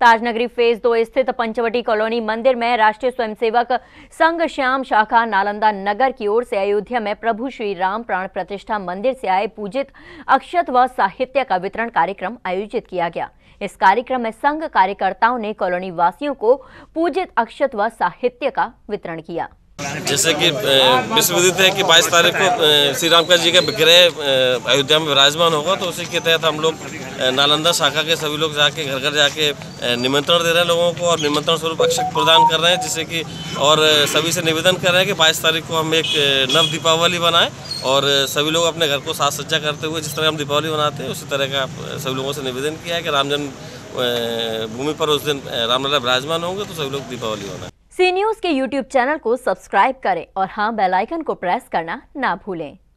ताजनगरी phase दो स्थित Panchavati colony मंदिर में राष्ट्रीय स्वयंसेवक संघ श्याम शाखा नालंदा नगर की ओर से अयोध्या में प्रभु श्री राम प्राण प्रतिष्ठा मंदिर से आए पूजित अक्षत व साहित्य का वितरण कार्यक्रम आयोजित किया गया इस कार्यक्रम में संघ कार्यकर्ताओं ने कॉलोनी वासियों को पूजित अक्षत व साहित्य का वितरण किया जैसे कि विश्वविदित है कि 22 तारीख को श्री रामका जी का विग्रह अयोध्या में विराजमान होगा तो उसी के तहत हम लोग नालंदा शाखा के सभी लोग जाके घर घर जाके निमंत्रण दे रहे हैं लोगों को और निमंत्रण स्वरूप अक्षत प्रदान कर रहे हैं जिससे कि और सभी से निवेदन कर रहे हैं कि बाईस तारीख को हम एक नव दीपावली बनाएँ और सभी लोग अपने घर को साज सज्जा करते हुए जिस तरह हम दीपावली मनाते हैं उसी तरह का सभी लोगों से निवेदन किया है कि राम जन्म भूमि पर उस दिन रामलला विराजमान होंगे तो सभी लोग दीपावली बनाएँ सी न्यूज के यूट्यूब चैनल को सब्सक्राइब करें और हाँ बेलाइकन को प्रेस करना ना भूलें